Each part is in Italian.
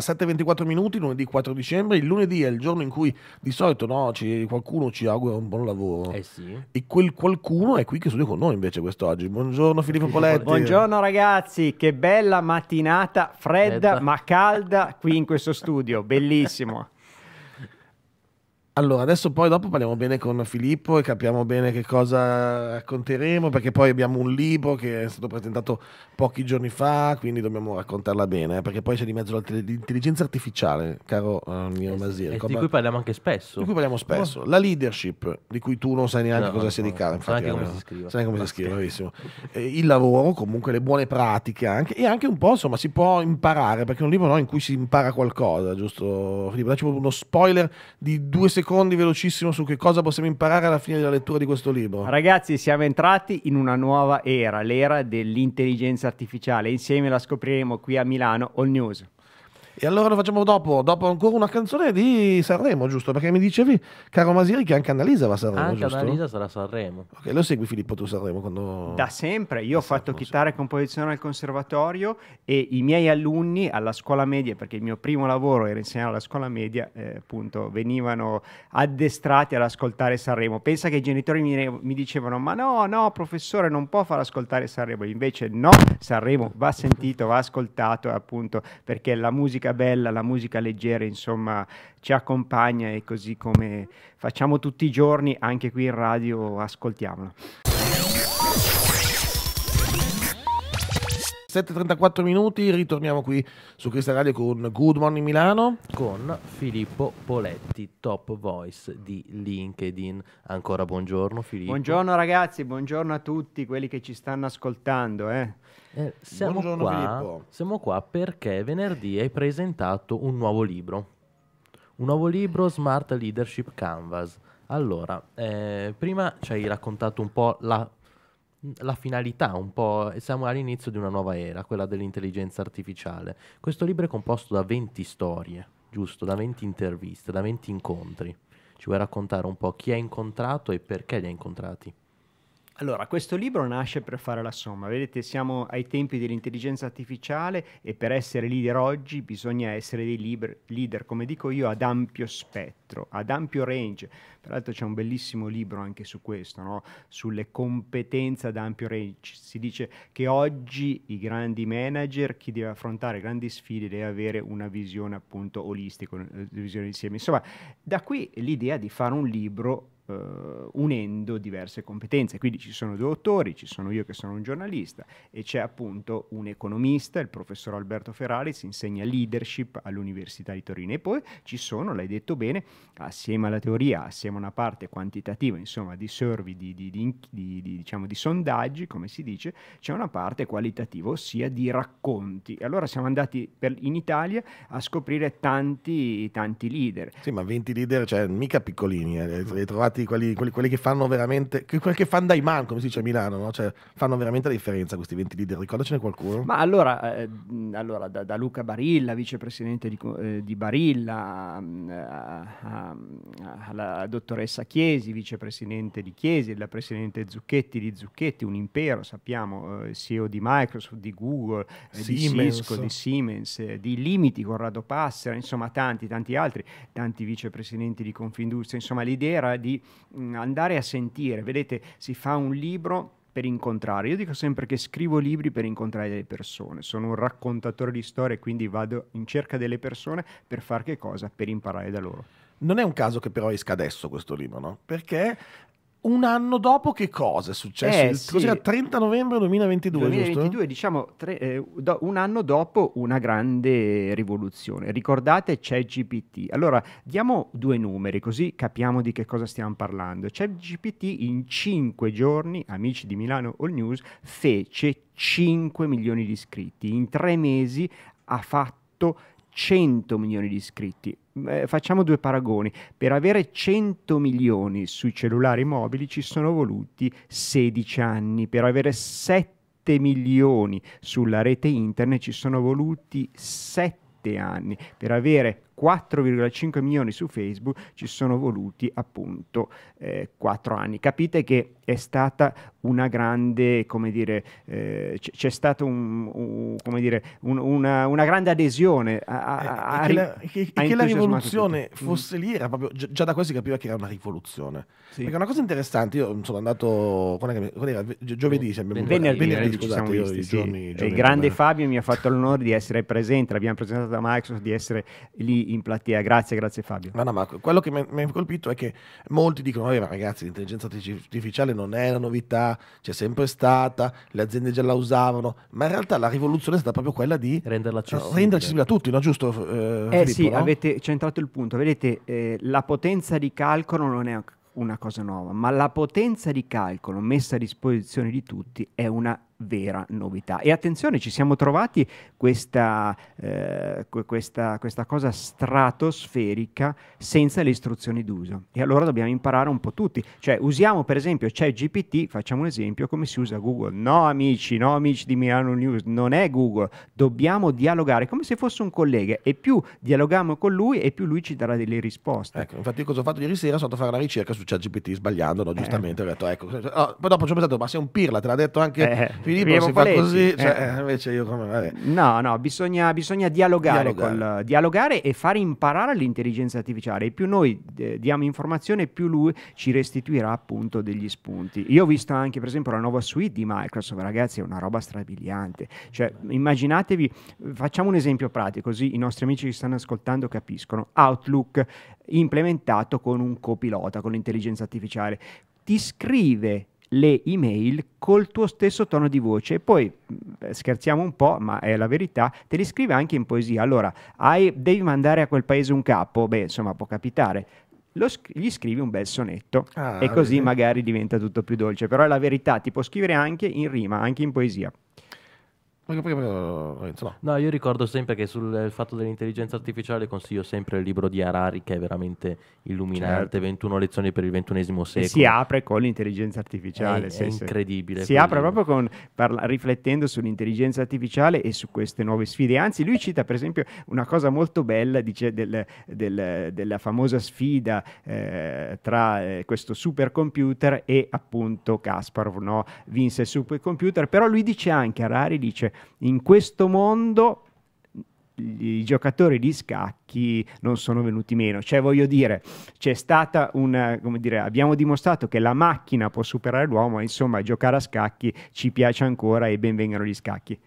7.24 minuti, lunedì 4 dicembre. Il lunedì è il giorno in cui di solito no, ci, qualcuno ci augura un buon lavoro. Eh sì. E quel qualcuno è qui che studia con noi invece quest'oggi. Buongiorno Filippo Poletti. Buongiorno ragazzi, che bella mattinata fredda Fredda. ma calda qui in questo studio, bellissimo. Allora, adesso poi dopo parliamo bene con Filippo e capiamo bene che cosa racconteremo, perché poi abbiamo un libro che è stato presentato pochi giorni fa, quindi dobbiamo raccontarla bene, eh, perché poi c'è di mezzo l'intelligenza artificiale, caro eh, mio eh Masir. Eh, di cui parliamo anche spesso. Di cui parliamo spesso. La leadership, di cui tu non sai neanche no, cosa no, si no, dedica, infatti. Sai come si scrive. Sai come si ah, scrive, bravissimo. Eh, il lavoro, comunque le buone pratiche anche, e anche un po', insomma, si può imparare, perché è un libro in cui si impara qualcosa, giusto Filippo? Dacci uno spoiler di due secondi secondi velocissimo su che cosa possiamo imparare alla fine della lettura di questo libro. Ragazzi, siamo entrati in una nuova era, l'era dell'intelligenza artificiale. Insieme la scopriremo qui a Milano All News. E allora lo facciamo dopo, dopo ancora una canzone di Sanremo, giusto? Perché mi dicevi, caro Masiri, che anche Annalisa va a Sanremo, anche giusto? Annalisa sarà Sanremo. Ok, lo segui Filippo tu Sanremo quando... Da sempre, io da ho fatto chitarra e composizione al conservatorio e i miei alunni alla scuola media, perché il mio primo lavoro era insegnare alla scuola media, eh, appunto, venivano addestrati ad ascoltare Sanremo. Pensa che i genitori mi, mi dicevano, ma no, no, professore, non può far ascoltare Sanremo. Invece no, Sanremo va sentito, va ascoltato, appunto, perché la musica musica bella, la musica leggera, insomma, ci accompagna e così come facciamo tutti i giorni, anche qui in radio, ascoltiamola. 7.34 minuti, ritorniamo qui su questa radio con Good Morning Milano. Con Filippo Poletti, top voice di LinkedIn. Ancora buongiorno Filippo. Buongiorno ragazzi, buongiorno a tutti quelli che ci stanno ascoltando. Eh. Eh, siamo, Buongiorno qua, Filippo. siamo qua perché venerdì hai presentato un nuovo libro, un nuovo libro Smart Leadership Canvas. Allora, eh, prima ci hai raccontato un po' la, la finalità, un po' siamo all'inizio di una nuova era, quella dell'intelligenza artificiale. Questo libro è composto da 20 storie, giusto? Da 20 interviste, da 20 incontri. Ci vuoi raccontare un po' chi hai incontrato e perché li hai incontrati? Allora, questo libro nasce per fare la somma. Vedete, siamo ai tempi dell'intelligenza artificiale e per essere leader oggi bisogna essere dei leader, leader come dico io, ad ampio spettro, ad ampio range, tra l'altro c'è un bellissimo libro anche su questo, no? sulle competenze ad ampio range. Si dice che oggi i grandi manager, chi deve affrontare grandi sfide, deve avere una visione appunto olistica, una eh, visione insieme. Insomma, da qui l'idea di fare un libro eh, unendo diverse competenze. Quindi ci sono due autori, ci sono io che sono un giornalista e c'è appunto un economista, il professor Alberto Ferrari, si insegna leadership all'Università di Torino e poi ci sono, l'hai detto bene, assieme alla teoria, assieme insieme una parte quantitativa, insomma, di survey, di, di, di, diciamo, di sondaggi, come si dice, c'è una parte qualitativa, ossia di racconti. E allora siamo andati per, in Italia a scoprire tanti, tanti leader. Sì, ma 20 leader, cioè, mica piccolini, eh, li eh, trovati quelli, quelli, quelli, che fanno veramente, quelli che fanno dai man, come si dice a Milano, no? cioè, fanno veramente la differenza questi 20 leader, ricordacene qualcuno. Ma allora, eh, allora da, da, Luca Barilla, vicepresidente di, eh, di Barilla, alla dottoressa dottoressa Chiesi, vicepresidente di Chiesi, la presidente Zucchetti di Zucchetti, un impero, sappiamo, eh, CEO di Microsoft, di Google, eh, di Cisco, di Siemens, eh, di Limiti, Corrado Passera, insomma tanti, tanti altri, tanti vicepresidenti di Confindustria, insomma l'idea era di mh, mm, andare a sentire, vedete si fa un libro per incontrare. Io dico sempre che scrivo libri per incontrare delle persone, sono un raccontatore di storie, quindi vado in cerca delle persone per fare che cosa? Per imparare da loro. Non è un caso che però esca adesso questo libro, no? Perché un anno dopo che cosa è successo? Eh, sì. 30 novembre 2022, 2022 giusto? diciamo tre, eh, do, un anno dopo una grande rivoluzione. Ricordate ChatGPT. Allora, diamo due numeri così capiamo di che cosa stiamo parlando. ChatGPT in cinque giorni, amici di Milano All News, fece 5 milioni di iscritti. In tre mesi ha fatto 100 milioni di iscritti. Eh, facciamo due paragoni. Per avere 100 milioni sui cellulari mobili ci sono voluti 16 anni, per avere 7 milioni sulla rete internet ci sono voluti 7 anni, per avere 4,5 milioni su Facebook ci sono voluti appunto eh, 4 anni. Capite che è stata una grande, come dire, eh, c- c'è stata un, un, un, una, una, grande adesione a, a, eh, a, che, la, che, che la, rivoluzione mm. fosse lì era proprio, gi- già da questo si capiva che era una rivoluzione. Sì. Perché una cosa interessante, io sono andato, quando era, giovedì, se abbiamo venerdì, venerdì, venerdì scusate, visti, io, sì. giorni, giorni, il grande come... Fabio mi ha fatto l'onore di essere presente, l'abbiamo presentato da Microsoft, di essere lì in platea. Grazie, grazie Fabio. No, no, ma quello che mi ha colpito è che molti dicono, vabbè ragazzi l'intelligenza artificiale non è una novità, c'è sempre stata, le aziende già la usavano, ma in realtà la rivoluzione è stata proprio quella di renderla eh, accessibile, renderla accessibile a tutti, no? giusto? Eh, eh Filippo, sì, no? avete centrato il punto, vedete eh, la potenza di calcolo non è una cosa nuova, ma la potenza di calcolo messa a disposizione di tutti è una vera novità. E attenzione, ci siamo trovati questa, eh, questa, questa, cosa stratosferica senza le istruzioni d'uso. E allora dobbiamo imparare un po' tutti. Cioè, usiamo per esempio ChatGPT, facciamo un esempio, come si usa Google. No amici, no amici di Milano News, non è Google. Dobbiamo dialogare come se fosse un collega e più dialoghiamo con lui e più lui ci darà delle risposte. Ecco, infatti cosa ho fatto ieri sera? Sono andato a fare una ricerca su ChatGPT sbagliando, no? Eh. giustamente, eh. ho detto ecco. No, oh, poi dopo ci ho pensato, ma sei un pirla, te l'ha detto anche... Eh squilibrio si Polesi. fa così, cioè, eh. eh. invece io come... Vabbè. No, no, bisogna, bisogna dialogare, dialogare. Col, dialogare e far imparare l'intelligenza artificiale. E più noi eh, diamo informazione, più lui ci restituirà appunto degli spunti. Io ho visto anche per esempio la nuova suite di Microsoft, ragazzi, è una roba strabiliante. Cioè, immaginatevi, facciamo un esempio pratico, così i nostri amici che stanno ascoltando capiscono. Outlook implementato con un copilota, con l'intelligenza artificiale. Ti scrive le email col tuo stesso tono di voce e poi mm, eh, scherziamo un po', ma è la verità, te li scrive anche in poesia. Allora, hai, devi mandare a quel paese un capo? Beh, insomma, può capitare. Sc- gli scrivi un bel sonetto ah, e così beh. magari diventa tutto più dolce, però è la verità, ti può scrivere anche in rima, anche in poesia. Eh, no. io ricordo sempre che sul eh, fatto dell'intelligenza artificiale consiglio sempre il libro di Harari che è veramente illuminante, certo. 21 lezioni per il XXI secolo. E si apre con l'intelligenza artificiale. È, sì, è incredibile. Si apre proprio con, parla, riflettendo sull'intelligenza artificiale e su queste nuove sfide. Anzi, lui cita per esempio una cosa molto bella dice, del, del, della famosa sfida eh, tra eh, questo supercomputer e appunto Kasparov, no? vinse il supercomputer, però lui dice anche, Harari dice, in questo mondo i giocatori di scacchi non sono venuti meno. Cioè, voglio dire, c'è stata una, come dire, abbiamo dimostrato che la macchina può superare l'uomo, insomma, giocare a scacchi ci piace ancora e benvengano gli scacchi.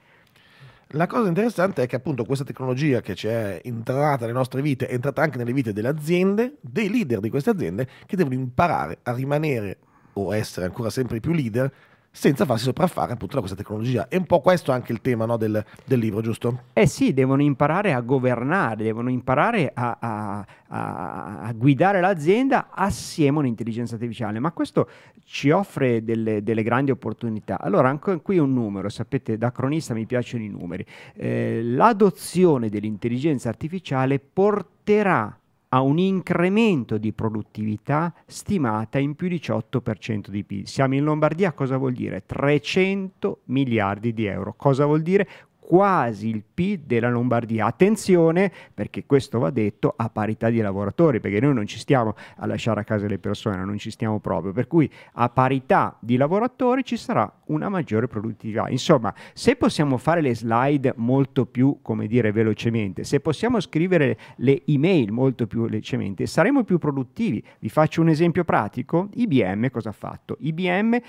La cosa interessante è che appunto questa tecnologia che ci è entrata nelle nostre vite è entrata anche nelle vite delle aziende, dei leader di queste aziende che devono imparare a rimanere o essere ancora sempre più leader senza farsi sopraffare appunto da questa tecnologia. È un po' questo anche il tema no, del, del, libro, giusto? Eh sì, devono imparare a governare, devono imparare a, a, a, a guidare l'azienda assieme all'intelligenza artificiale, ma questo ci offre delle, delle, grandi opportunità. Allora, anche qui un numero, sapete, da cronista mi piacciono i numeri. Eh, l'adozione dell'intelligenza artificiale porterà a un incremento di produttività stimata in più 18% di PIL. Siamo in Lombardia, cosa vuol dire? 300 miliardi di euro. Cosa vuol dire? quasi il PIL della Lombardia. Attenzione perché questo va detto a parità di lavoratori, perché noi non ci stiamo a lasciare a casa le persone, non ci stiamo proprio, per cui a parità di lavoratori ci sarà una maggiore produttività. Insomma, se possiamo fare le slide molto più, come dire, velocemente, se possiamo scrivere le email molto più velocemente, saremo più produttivi. Vi faccio un esempio pratico. IBM cosa ha fatto? IBM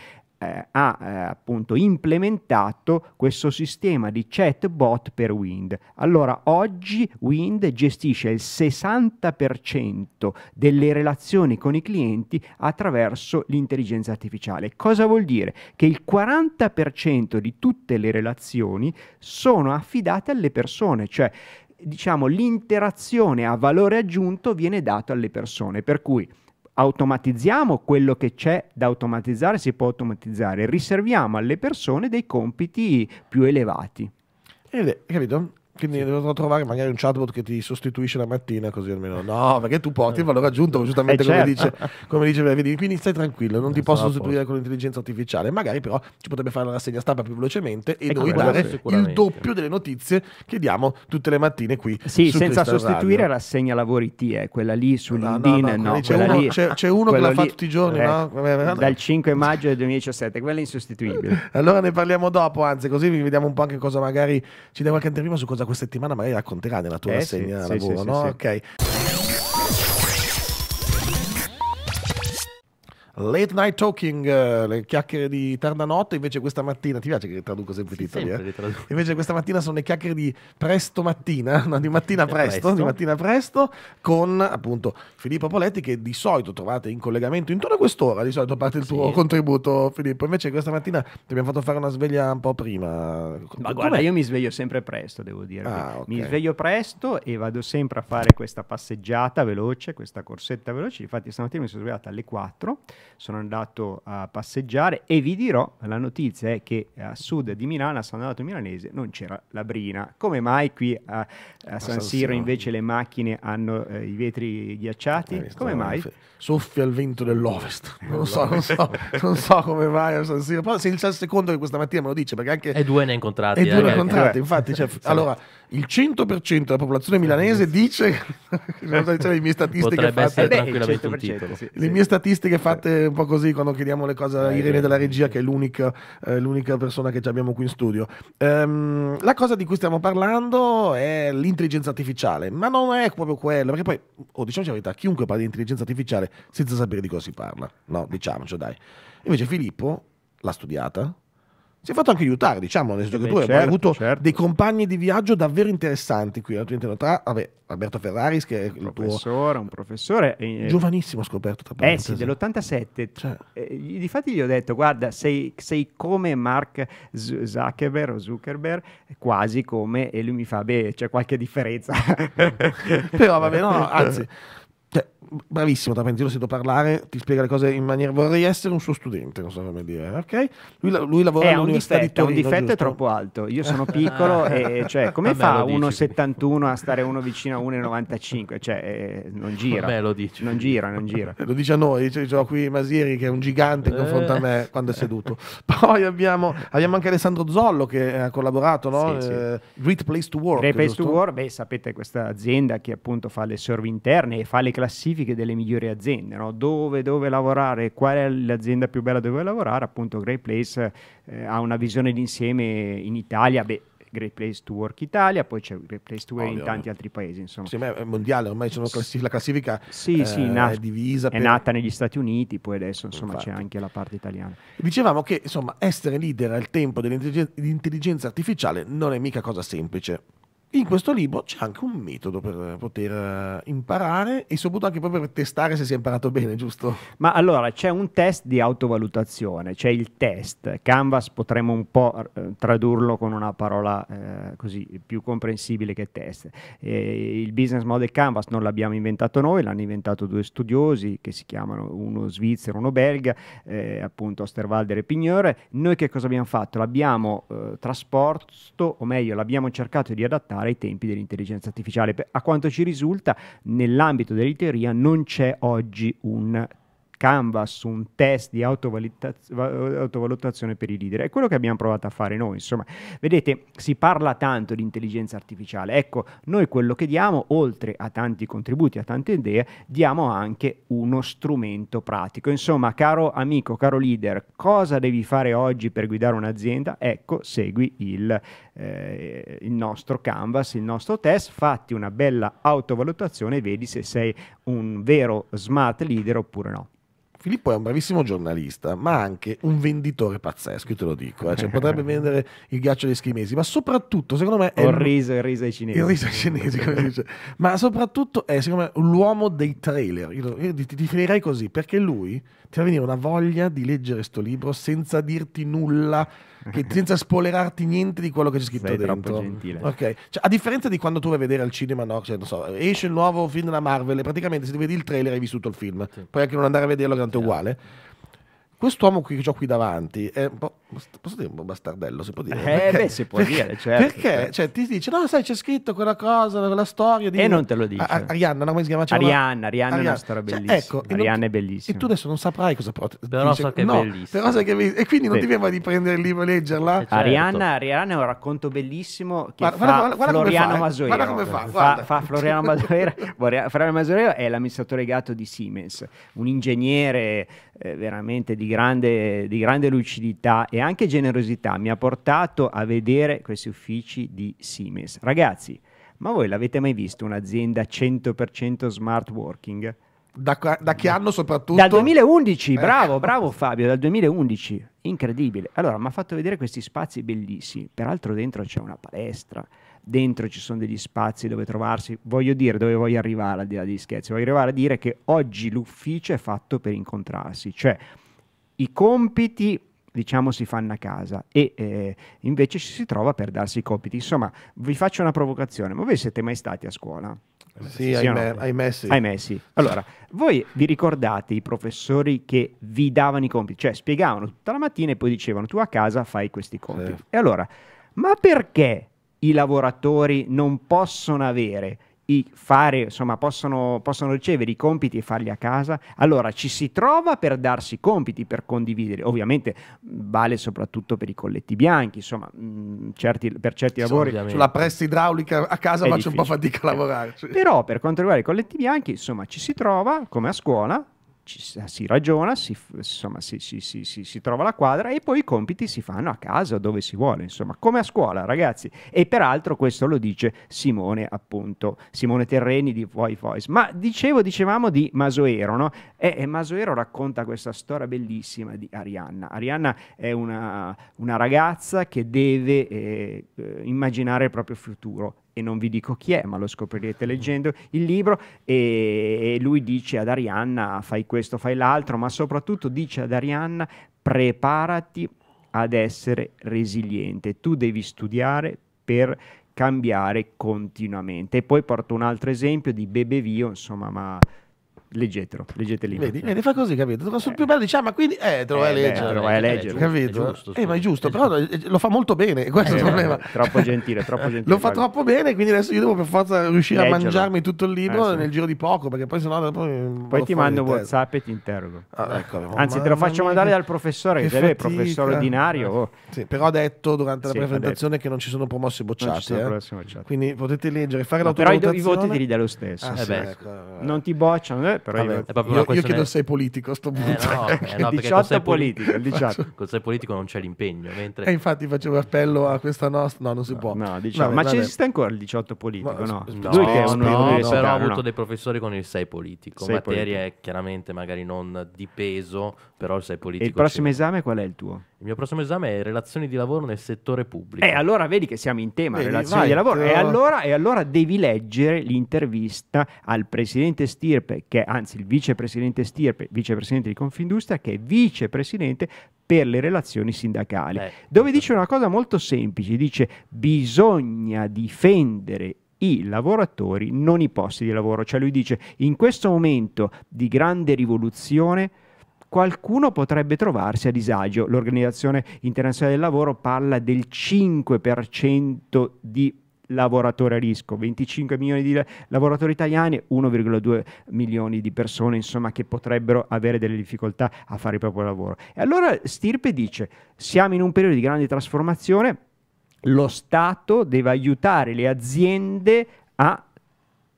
eh, ha eh, appunto implementato questo sistema di chatbot per Wind. Allora oggi Wind gestisce il 60% delle relazioni con i clienti attraverso l'intelligenza artificiale. Cosa vuol dire? Che il 40% di tutte le relazioni sono affidate alle persone, cioè diciamo l'interazione a valore aggiunto viene data alle persone, per cui automatizziamo quello che c'è da automatizzare, si può automatizzare, riserviamo alle persone dei compiti più elevati. Ed capito? Quindi sì. devo trovare magari un chatbot che ti sostituisce la mattina, così almeno. No, perché tu porti il eh. valore aggiunto, giustamente eh come, certo. dice, come dice Vedi. Quindi stai tranquillo, non, non ti posso esatto. sostituire con l'intelligenza artificiale. Magari però ci potrebbe fare la rassegna stampa più velocemente e, e eh, noi dare il doppio delle notizie che diamo tutte le mattine qui. Sì, senza sostituire radio. rassegna lavori T, eh, quella lì su no, LinkedIn. No, no, c'è, uno, lì, c'è, c'è uno che la fa tutti i giorni, eh, no? Dal 5 maggio del 2017, quella è insostituibile. allora ne parliamo dopo, anzi, così vi vediamo un po' anche cosa magari ci dà qualche intervista su cosa da questa settimana magari racconterà nella tua eh, rassegna sì, lavoro, sì, no? Sì, ok. Late Night Talking, eh, le chiacchiere di tarda notte, invece questa mattina, ti piace che traduco sempre i sì, titoli? eh? Invece questa mattina sono le chiacchiere di presto mattina, no, di mattina presto, presto, di mattina presto, con appunto Filippo Poletti che di solito trovate in collegamento intorno a quest'ora, di solito parte il tuo contributo Filippo, invece questa mattina ti abbiamo fatto fare una sveglia un po' prima. Ma Come? guarda, io mi sveglio sempre presto, devo dire. Ah, okay. Mi sveglio presto e vado sempre a fare questa passeggiata veloce, questa corsetta veloce, infatti stamattina mi sono svegliata alle 4 sono andato a passeggiare e vi dirò, la notizia è che a sud di Milano, a San Donato Milanese, non c'era la brina. Come mai qui a, a San Siro invece le macchine hanno eh, i vetri ghiacciati? Eh, come mai? Soffia il vento dell'ovest. Eh, non so, non so, non so come mai a San Siro. Però se il secondo che questa mattina me lo dice, perché anche... E due ne ha incontrati. E due ne ha eh, incontrati, infatti. Cioè, allora, il 100% della popolazione milanese dice... le mie statistiche Potrebbe fatte... Le mie statistiche fatte un po' così quando chiediamo le cose a Irene della regia, che è l'unica, eh, l'unica persona che abbiamo qui in studio. Um, la cosa di cui stiamo parlando è l'intelligenza artificiale, ma non è proprio quello, perché poi, oh, diciamoci la verità, chiunque parla di intelligenza artificiale senza sapere di cosa si parla, no, diciamoci, dai. Invece Filippo l'ha studiata, si è fatto anche aiutare, diciamo, nel senso che tu certo, hai avuto certo. dei compagni di viaggio davvero interessanti qui al tuo interno. Tra vabbè, Alberto Ferraris, che è il professore, tuo... un professore eh, giovanissimo scoperto tra parentesi. Eh sì, dell'87. Cioè. Eh, difatti gli ho detto, guarda, sei, sei come Mark Zuckerberg, o Zuckerberg, quasi come, e lui mi fa, beh, c'è qualche differenza. Però vabbè, no, anzi... Cioè, bravissimo, Trapentino sento parlare, ti spiega le cose in maniera... Vorrei essere un suo studente, non so come dire, ok? Lui, lui lavora eh, all'università difetto, di Torino. un difetto giusto? è troppo alto, io sono piccolo e cioè, come fa 1,71 a stare uno vicino a 1,95? Cioè, eh, non gira. Vabbè, lo dici. Non gira, non gira. Eh, lo dice a noi, dice, cioè, qui Masieri che è un gigante in confronto a me eh. quando è seduto. Poi abbiamo, abbiamo anche Alessandro Zollo che ha collaborato, no? Sì, eh, Great Place to Work. Great Place giusto? to Work, beh, sapete questa azienda che appunto fa le serve interne e fa le classifiche specifiche delle migliori aziende, no? dove, dove, lavorare, qual è l'azienda più bella dove lavorare, appunto Great Place eh, ha una visione d'insieme in Italia, beh, Great Place to Work Italia, poi c'è Great Place to Work in tanti altri paesi. Insomma. Sì, è mondiale, ormai classi- la classifica sì, eh, sì, na- è divisa. È nata negli Stati Uniti, poi adesso insomma, c'è anche la parte italiana. Dicevamo che insomma, essere leader al tempo dell'intelligenza artificiale non è mica cosa semplice in questo libro c'è anche un metodo per poter eh, imparare e soprattutto anche proprio per testare se si è imparato bene, giusto? Ma allora c'è un test di autovalutazione, c'è il test. Canvas potremmo un po' eh, tradurlo con una parola eh, così più comprensibile che test. Eh, il business model Canvas non l'abbiamo inventato noi, l'hanno inventato due studiosi che si chiamano uno svizzero, uno belga, eh, appunto Osterwalder e Pignore. Noi che cosa abbiamo fatto? L'abbiamo eh, trasportato, o meglio, l'abbiamo cercato di adattare superare i tempi dell'intelligenza artificiale. A quanto ci risulta, nell'ambito dell'editoria non c'è oggi un canvas, un test di autovalutazione per i leader. È quello che abbiamo provato a fare noi. Insomma, vedete, si parla tanto di intelligenza artificiale. Ecco, noi quello che diamo, oltre a tanti contributi, a tante idee, diamo anche uno strumento pratico. Insomma, caro amico, caro leader, cosa devi fare oggi per guidare un'azienda? Ecco, segui il eh, il nostro canvas, il nostro test, fatti una bella autovalutazione e vedi se sei un vero smart leader oppure no. Filippo è un bravissimo giornalista, ma anche un venditore pazzesco, io te lo dico. Eh. Cioè, potrebbe vendere il ghiaccio dei schimesi, ma soprattutto, secondo me... È il riso, il riso ai cinesi. Il riso ai cinesi, come dice. Ma soprattutto è, secondo me, l'uomo dei trailer. Io, io ti, ti, definirei così, perché lui ti fa venire una voglia di leggere questo libro senza dirti nulla, senza spoilerarti niente di quello che c'è scritto Sei dentro. gentile. Ok, cioè, a differenza di quando tu vai a vedere al cinema, no? Cioè, so, esce il nuovo film della Marvel e praticamente se ti vedi il trailer hai vissuto il film. Sì. Puoi anche non andare a vederlo, uguale quest'uomo qui che ho qui davanti è un po', posso dire un po' bastardello, si può dire? Eh, perché, beh, si può perché, dire, certo. Perché certo. Cioè, ti dice, no, sai, c'è scritto quella cosa, quella storia di... E non te lo dice. A- Arianna, no, come si chiama? Arianna, Arianna, Arianna, è una storia cioè, bellissima. Cioè, ecco, Arianna non, è bellissima. E tu adesso non saprai cosa porta. Però dice, so che è no, bellissima. Però sai che è bellissima. E quindi non sì. ti viene mai di prendere il libro e leggerla? Eh, certo. Arianna, Arianna è un racconto bellissimo che guarda, fa guarda, guarda Floriano eh. Masoero. Guarda come fa, guarda. Fa, fa Floriano Masoero. Floriano Masoero è l'amministratore legato di Siemens, un ingegnere eh, veramente di grande, di grande lucidità e anche generosità mi ha portato a vedere questi uffici di Siemens. Ragazzi, ma voi l'avete mai visto un'azienda 100% smart working? Da, da, che anno soprattutto? Dal 2011, eh. bravo, bravo Fabio, dal 2011, incredibile. Allora, mi ha fatto vedere questi spazi bellissimi, peraltro dentro c'è una palestra, dentro ci sono degli spazi dove trovarsi. Voglio dire, dove voglio arrivare al di là degli scherzi, voglio arrivare a dire che oggi l'ufficio è fatto per incontrarsi, cioè i compiti diciamo si fanno a casa e eh, invece ci si trova per darsi i compiti. Insomma, vi faccio una provocazione, ma voi siete mai stati a scuola? Sì, sì ahimè, no? ahimè, sì. sì. Allora, voi vi ricordate i professori che vi davano i compiti? Cioè spiegavano tutta la mattina e poi dicevano tu a casa fai questi compiti. Sì. E allora, ma perché i lavoratori non possono avere i fare, insomma, possono, possono, ricevere i compiti e farli a casa, allora ci si trova per darsi compiti, per condividere. Ovviamente vale soprattutto per i colletti bianchi, insomma, mh, certi, per certi so, lavori. Ovviamente. Sulla pressa idraulica a casa faccio difficile. un po' fatica a lavorare. Eh. Però per quanto riguarda i colletti bianchi, insomma, ci si trova come a scuola ci, si ragiona, si, insomma, si, si, trova la quadra e poi i compiti si fanno a casa dove si vuole, insomma, come a scuola, ragazzi. E peraltro questo lo dice Simone, appunto, Simone Terreni di Voice Voice. Ma dicevo, dicevamo di Masoero, no? E, e Masoero racconta questa storia bellissima di Arianna. Arianna è una, una ragazza che deve eh, eh immaginare il proprio futuro, e non vi dico chi è, ma lo scoprirete leggendo il libro, e, e lui dice ad Arianna fai questo, fai l'altro, ma soprattutto dice ad Arianna preparati ad essere resiliente, tu devi studiare per cambiare continuamente. E poi porto un altro esempio di Bebevio, insomma, ma leggetelo, leggetelo. Vedi, vedi, fa così, capito? Sul eh. più bello diciamo, ma quindi eh, te lo vai a eh, leggere. Te vai a leggere, capito? giusto, eh, ma è giusto, però eh, lo fa molto bene, eh, questo è il problema. Troppo gentile, troppo gentile. lo fa troppo bene, quindi adesso io devo per forza riuscire Leggelo. a mangiarmi tutto il libro sì. nel giro di poco, perché poi sennò dopo poi ti mando WhatsApp e ti interrogo. Ah, ecco, Anzi, te lo faccio mandare dal professore, che è il professore ordinario. Oh. Sì, però ha detto durante la presentazione che non ci sono promosse bocciate. Quindi potete leggere, fare ma l'autovalutazione. Però i voti te li lo stesso. Ah, ecco. Non ti bocciano, però Vabbè, io, questione... io chiedo se sei politico a sto eh, punto. Eh no, eh no, 18 politico, il 18. Con sei politico non c'è l'impegno. Mentre... E eh, infatti facevo appello a questa nostra... No, non si può. No, diciamo, vabbè, ma vabbè. esiste ancora il 18 politico, no? No, no, Lui che è un no, no però ho avuto dei professori con il 6 politico. Sei materie politico. chiaramente magari non di peso, però il 6 politico... E il prossimo esame qual è il tuo? Il mio prossimo esame è relazioni di lavoro nel settore pubblico. E eh, allora vedi che siamo in tema Beh, relazioni vai, di lavoro. E allora, e allora, devi leggere l'intervista al presidente Stirpe, che, anzi il vicepresidente Stirpe, vicepresidente di Confindustria, che è vicepresidente per le relazioni sindacali, eh, dove esatto. dice una cosa molto semplice, dice bisogna difendere i lavoratori, non i posti di lavoro. Cioè lui dice in questo momento di grande rivoluzione qualcuno potrebbe trovarsi a disagio. L'Organizzazione Internazionale del Lavoro parla del 5% di lavoratori a rischio, 25 milioni di lavoratori italiani, 1,2 milioni di persone insomma, che potrebbero avere delle difficoltà a fare il proprio lavoro. E allora Stirpe dice siamo in un periodo di grande trasformazione, lo Stato deve aiutare le aziende a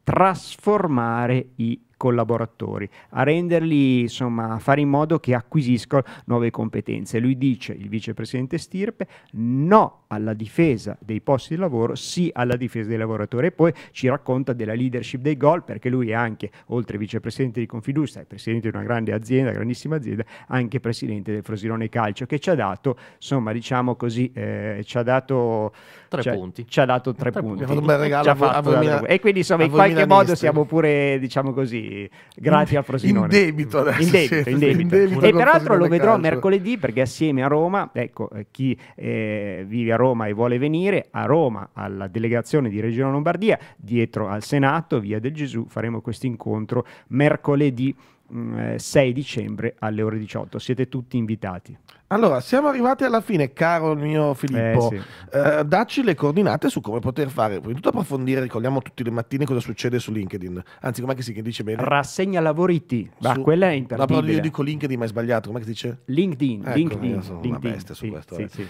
trasformare i collaboratori, a renderli, insomma, a fare in modo che acquisiscano nuove competenze. Lui dice, il vicepresidente Stirpe, no alla difesa dei posti di lavoro, sì alla difesa dei lavoratori. E poi ci racconta della leadership dei gol, perché lui è anche, oltre vicepresidente di Confidusta, è presidente di una grande azienda, grandissima azienda, anche presidente del Frosinone Calcio, che ci ha dato, insomma, diciamo così, eh, ci ha dato tre cioè, punti. Ci ha dato tre, tre punti. punti. fatto un bel regalo. A, a, a, e quindi, insomma, in qualche modo siamo pure, diciamo così, quindi grazie al Frosinone. In debito adesso. In debito, sì, in debito. In debito e peraltro lo vedrò calcio. mercoledì perché assieme a Roma, ecco, eh, chi eh, vive a Roma e vuole venire, a Roma, alla delegazione di Regione Lombardia, dietro al Senato, via del Gesù, faremo questo incontro mercoledì mh, mm, eh, 6 dicembre alle ore 18. Siete tutti invitati. Allora, siamo arrivati alla fine, caro il mio eh, Filippo. Eh, sì. eh, dacci le coordinate su come poter fare. Prima di tutto approfondire, ricordiamo tutte le mattine cosa succede su LinkedIn. Anzi, com'è che si dice bene? Rassegna lavoriti. Ma su... quella è imperdibile. No, però io dico LinkedIn, ma è sbagliato. Com'è che si dice? LinkedIn. Ecco, LinkedIn. Io sono LinkedIn. una bestia su sì, questo. Sì, eh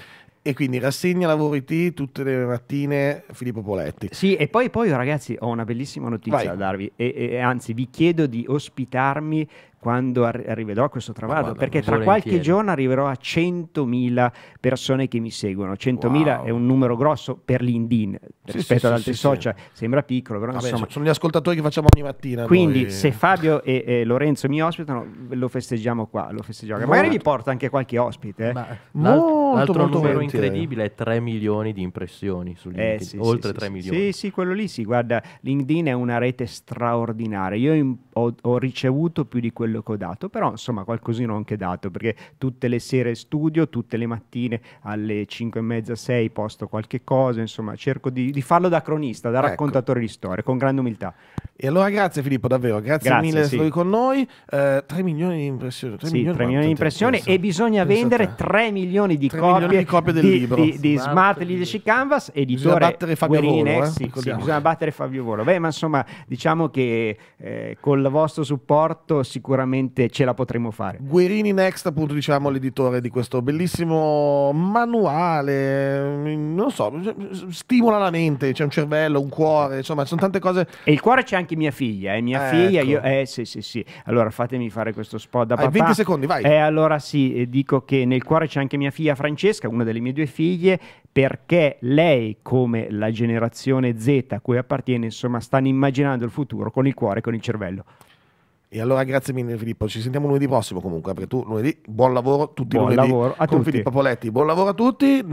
e quindi rassegna lavori T tutte le mattine Filippo Poletti. Sì, e poi, poi ragazzi ho una bellissima notizia Vai. da darvi e, e, anzi vi chiedo di ospitarmi quando arri- arriverò a questo traguardo, guarda, perché tra qualche giorno arriverò a 100.000 persone che mi seguono. 100.000 wow. è un numero grosso per LinkedIn sì, rispetto sì, ad altri sì, social, sembra piccolo, però Vabbè, insomma. Sono gli ascoltatori che facciamo ogni mattina. Quindi noi. se Fabio e, e, Lorenzo mi ospitano, lo festeggiamo qua, lo festeggiamo. Molto. Magari vi porto anche qualche ospite. Eh. Ma, l'alt- molto, l'altro molto numero volentieri. incredibile è 3 milioni di impressioni su eh, LinkedIn, eh, oltre 3 milioni. Sì, sì, quello lì si guarda, LinkedIn è una rete straordinaria. Io ho, ho ricevuto più di quello quello che ho dato, però insomma qualcosina ho anche dato perché tutte le sere studio, tutte le mattine alle 5 e mezza, 6 posto qualche cosa, insomma cerco di, di farlo da cronista, da ecco. raccontatore di storie, con grande umiltà. E allora grazie Filippo, davvero, grazie, grazie mille sì. essere con noi. Eh, 3 milioni di impressioni. 3 sì, milioni, 3 milioni di impressioni e bisogna Penso vendere 3 milioni di, 3 copie, milioni di copie, del di, libro. Di, di Smart, Smart Leadership Canvas, editore bisogna battere Fabio Guerine, Volo. Eh, eh? Sì, sì, bisogna battere Fabio Volo. Beh, ma insomma diciamo che eh, col vostro supporto sicuramente sicuramente ce la potremo fare. Guerini Next, appunto, diciamo l'editore di questo bellissimo manuale, mm, non so, stimola la mente, c'è un cervello, un cuore, insomma, sono tante cose. E il cuore c'è anche mia figlia, eh, mia ecco. figlia, io, ecco. eh sì sì sì, allora fatemi fare questo spot da Hai papà. 20 secondi, vai. Eh allora sì, eh, dico che nel cuore c'è anche mia figlia Francesca, una delle mie due figlie, perché lei, come la generazione Z a cui appartiene, insomma, stanno immaginando il futuro con il cuore e con il cervello. E allora grazie mille Filippo, ci sentiamo lunedì prossimo comunque, perché tu lunedì buon lavoro, tutti buon lunedì lavoro a con tutti. Filippo Poletti, buon lavoro a tutti.